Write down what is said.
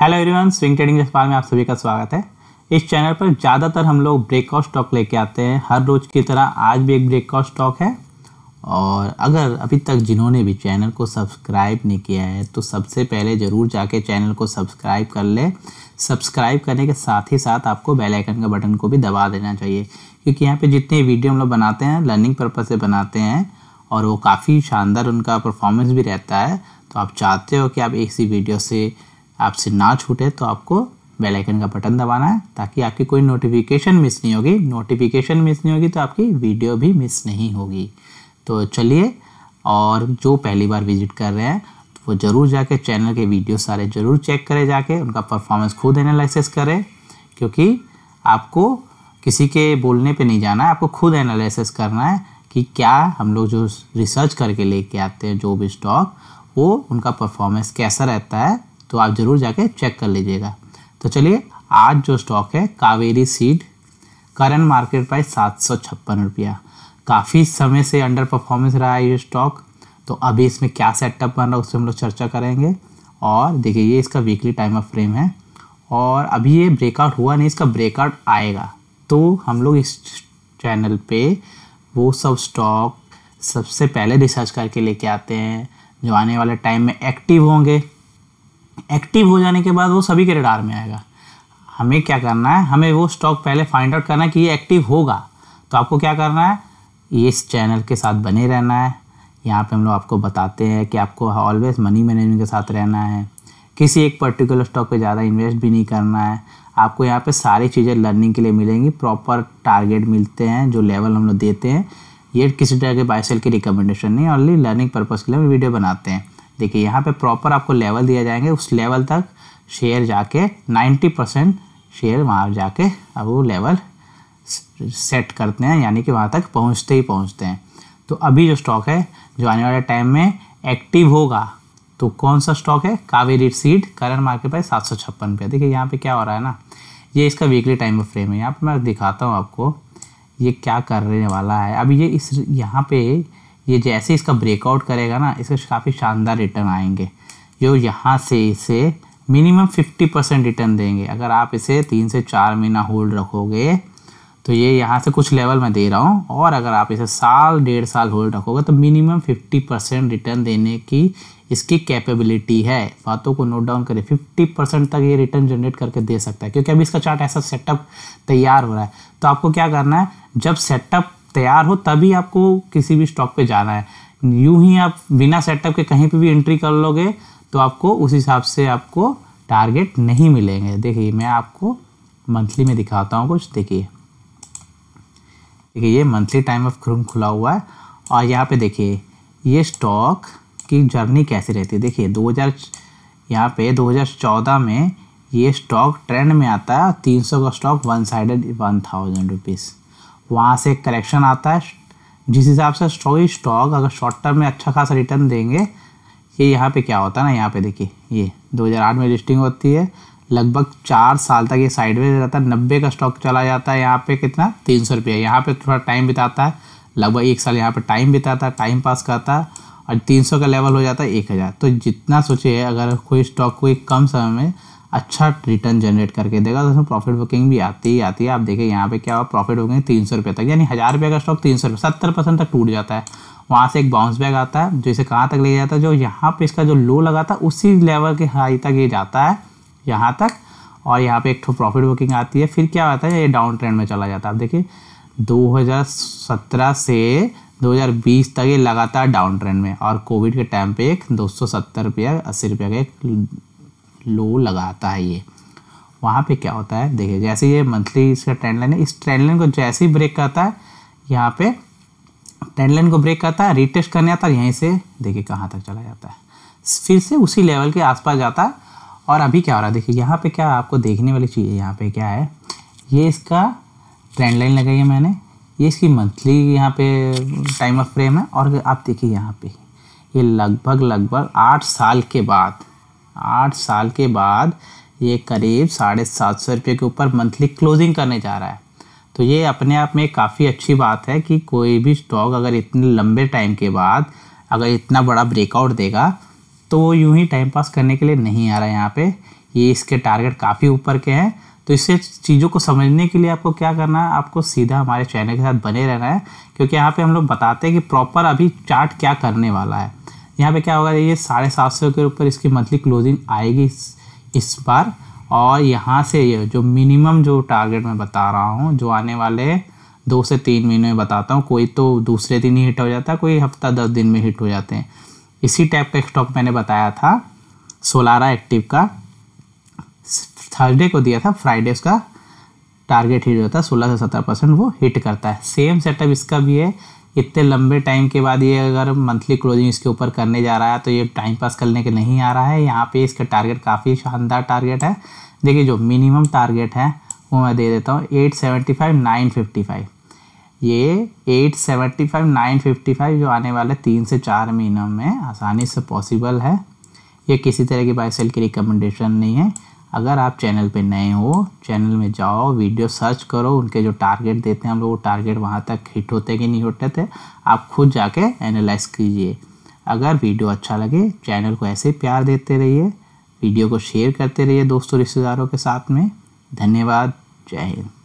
hello everyone swing trading Jaspal में आप सभी का स्वागत है इस चैनल पर ज़्यादातर हम लोग ब्रेकआउट स्टॉक लेके आते हैं हर रोज़ की तरह आज भी एक ब्रेकआउट स्टॉक है और अगर अभी तक जिन्होंने भी चैनल को सब्सक्राइब नहीं किया है तो सबसे पहले ज़रूर जाके चैनल को सब्सक्राइब कर ले सब्सक्राइब करने के साथ ही साथ आपको बेलाइकन का बटन को भी दबा देना चाहिए क्योंकि यहाँ पर जितने वीडियो हम लोग बनाते हैं लर्निंग पर्पज़ से बनाते हैं और वो काफ़ी शानदार उनका परफॉर्मेंस भी रहता है तो आप चाहते हो कि आप एक सी वीडियो से आपसे ना छूटे तो आपको बेल आइकन का बटन दबाना है ताकि आपकी कोई नोटिफिकेशन मिस नहीं होगी नोटिफिकेशन मिस नहीं होगी तो आपकी वीडियो भी मिस नहीं होगी तो चलिए और जो पहली बार विजिट कर रहे हैं तो वो ज़रूर जाके चैनल के वीडियो सारे ज़रूर चेक करें जाके उनका परफॉर्मेंस खुद एनालिसिस करें क्योंकि आपको किसी के बोलने पर नहीं जाना है आपको खुद एनालिसिस करना है कि क्या हम लोग जो रिसर्च करके लेके आते हैं जो भी स्टॉक वो उनका परफॉर्मेंस कैसा रहता है तो आप ज़रूर जाके चेक कर लीजिएगा तो चलिए आज जो स्टॉक है Kaveri seed current market price सात सौ छप्पन रुपया काफ़ी समय से अंडर परफॉर्मेंस रहा है ये स्टॉक तो अभी इसमें क्या सेटअप बन रहा है उस पर हम लोग चर्चा करेंगे और देखिए ये इसका वीकली टाइम ऑफ फ्रेम है और अभी ये ब्रेकआउट हुआ नहीं इसका ब्रेकआउट आएगा तो हम लोग इस चैनल पे वो सब स्टॉक सबसे पहले रिसर्च करके लेके आते हैं जो आने वाले टाइम में एक्टिव होंगे एक्टिव हो जाने के बाद वो सभी के रडार में आएगा हमें क्या करना है हमें वो स्टॉक पहले फाइंड आउट करना है कि ये एक्टिव होगा तो आपको क्या करना है इस चैनल के साथ बने रहना है यहाँ पे हम लोग आपको बताते हैं कि आपको ऑलवेज मनी मैनेजमेंट के साथ रहना है किसी एक पर्टिकुलर स्टॉक पे ज़्यादा इन्वेस्ट भी नहीं करना है आपको यहाँ पे सारी चीज़ें लर्निंग के लिए मिलेंगी प्रॉपर टारगेट मिलते हैं जो लेवल हम लोग देते हैं ये किसी तरह के बाइसल की रिकमेंडेशन नहीं ऑनली लर्निंग पर्पज़ के लिए हम वीडियो बनाते हैं देखिए यहाँ पे प्रॉपर आपको लेवल दिया जाएंगे उस लेवल तक शेयर जाके 90 परसेंट शेयर वहाँ जाके अब वो लेवल सेट करते हैं यानी कि वहाँ तक पहुँचते ही पहुँचते हैं तो अभी जो स्टॉक है जो आने वाले टाइम में एक्टिव होगा तो कौन सा स्टॉक है कावेरी सीड करंट मार्केट पर सात सौ छप्पन रुपया देखिए यहाँ पे क्या हो रहा है ना ये इसका वीकली टाइम फ्रेम है यहाँ पर मैं दिखाता हूँ आपको ये क्या करने वाला है अभी ये इस यहाँ पर ये जैसे इसका ब्रेकआउट करेगा ना इसके काफ़ी शानदार रिटर्न आएंगे जो यहाँ से इसे मिनिमम 50 परसेंट रिटर्न देंगे अगर आप इसे तीन से चार महीना होल्ड रखोगे तो ये यहाँ से कुछ लेवल में दे रहा हूँ और अगर आप इसे साल डेढ़ साल होल्ड रखोगे तो मिनिमम 50 परसेंट रिटर्न देने की इसकी कैपेबिलिटी है बातों को नोट डाउन करें 50 परसेंट तक ये रिटर्न जनरेट करके दे सकता है क्योंकि अभी इसका चार्ट ऐसा सेटअप तैयार हो रहा है तो आपको क्या करना है जब सेटअप तैयार हो तभी आपको किसी भी स्टॉक पे जाना है यूं ही आप बिना सेटअप के कहीं पे भी एंट्री कर लोगे तो आपको उस हिसाब से आपको टारगेट नहीं मिलेंगे देखिए मैं आपको मंथली में दिखाता हूँ कुछ देखिए देखिए ये मंथली टाइम ऑफ क्रूम खुला हुआ है और यहाँ पे देखिए ये स्टॉक की जर्नी कैसी रहती है देखिए 2000 यहाँ पे चौदह में ये स्टॉक ट्रेंड में आता है तीन सौ का stock one sided one thousand rupees वहाँ से करेक्शन आता है जिस हिसाब से स्टॉक स्टॉक अगर शॉर्ट टर्म में अच्छा खासा रिटर्न देंगे ये यहाँ पे क्या होता है ना यहाँ पे देखिए ये 2008 में लिस्टिंग होती है लगभग चार साल तक ये साइडवेज रहता है नब्बे का स्टॉक चला जाता है यहाँ पे कितना तीन सौ रुपया यहाँ पर थोड़ा टाइम बिताता है लगभग एक साल यहाँ पर टाइम बिताता है टाइम पास करता है और तीन सौ का लेवल हो जाता है एक हज़ार तो जितना सोचिए अगर कोई स्टॉक कोई कम समय में अच्छा रिटर्न जनरेट करके देगा तो उसमें प्रॉफिट बुकिंग भी आती ही आती है आप देखिए यहाँ पे क्या हुआ प्रॉफिट बुकिंग तीन सौ रुपये तक यानी हज़ार रुपये का स्टॉक तीन सौ रुपये सत्तर परसेंट तक टूट जाता है वहाँ से एक बाउंस बैक आता है जो इसे कहाँ तक ले जाता है जो यहाँ पे इसका जो लो लगा था उसी लेवल के हाई तक ये जाता है यहाँ तक और यहाँ पे एक ठो प्रॉफिट बुकिंग आती है फिर क्या होता है ये डाउन ट्रेंड में चला जाता है आप देखिए 2017 से 2020 तक ये लगातार डाउन ट्रेंड में और कोविड के टाइम पे एक दो सौ सत्तर रुपया अस्सी रुपया का एक लो लगाता है ये वहाँ पे क्या होता है देखिए जैसे ये मंथली इसका ट्रेंड लाइन है इस ट्रेंड लाइन को जैसे ही ब्रेक करता है यहाँ पे ट्रेंड लाइन को ब्रेक करता है रिटेस्ट करने आता है यहीं से देखिए कहाँ तक चला जाता है फिर से उसी लेवल के आसपास जाता है और अभी क्या हो रहा है देखिए यहाँ पे क्या आपको देखने वाली चीज़ है यहाँ पे क्या है ये इसका ट्रेंड लाइन लगाई है मैंने ये इसकी मंथली यहाँ पे टाइम ऑफ फ्रेम है और आप देखिए यहाँ पे ये लगभग लगभग आठ साल के बाद आठ साल के बाद ये करीब साढ़े सात सौ रुपये के ऊपर मंथली क्लोजिंग करने जा रहा है तो ये अपने आप में काफ़ी अच्छी बात है कि कोई भी स्टॉक अगर इतने लंबे टाइम के बाद अगर इतना बड़ा ब्रेकआउट देगा तो वो यूँ ही टाइम पास करने के लिए नहीं आ रहा है यहाँ पर ये इसके टारगेट काफ़ी ऊपर के हैं तो इससे चीज़ों को समझने के लिए आपको क्या करना है आपको सीधा हमारे चैनल के साथ बने रहना है क्योंकि यहाँ पे हम लोग बताते हैं कि प्रॉपर अभी चार्ट क्या करने वाला है यहाँ पे क्या होगा ये साढ़े सात सौ के ऊपर इसकी मंथली क्लोजिंग आएगी इस, इस बार और यहाँ से ये जो मिनिमम जो टारगेट मैं बता रहा हूँ जो आने वाले दो से तीन महीने में बताता हूँ कोई तो दूसरे दिन ही हिट हो जाता है कोई हफ्ता दस दिन में हिट हो जाते हैं इसी टाइप का स्टॉक मैंने बताया था सोलारा एक्टिव का थर्सडे को दिया था फ्राइडे उसका टारगेट हिट होता है सोलह से सत्रह परसेंट वो हिट करता है सेम सेटअप इसका भी है इतने लंबे टाइम के बाद ये अगर मंथली क्लोजिंग इसके ऊपर करने जा रहा है तो ये टाइम पास करने के नहीं आ रहा है यहाँ पे इसका टारगेट काफ़ी शानदार टारगेट है देखिए जो मिनिमम टारगेट है वो मैं दे देता हूँ eight seventy five nine fifty five ये eight seventy five nine fifty five जो आने वाले तीन से चार महीनों में आसानी से पॉसिबल है ये किसी तरह की बाय सेल की रिकमेंडेशन नहीं है अगर आप चैनल पे नए हो चैनल में जाओ वीडियो सर्च करो उनके जो टारगेट देते हैं हम लोग वो टारगेट वहाँ तक हिट होते कि नहीं होते थे आप खुद जाके एनालाइज कीजिए अगर वीडियो अच्छा लगे चैनल को ऐसे प्यार देते रहिए वीडियो को शेयर करते रहिए दोस्तों रिश्तेदारों के साथ में धन्यवाद जय हिंद